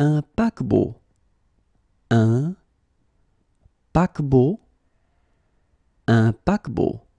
un paquebot, un paquebot, un paquebot.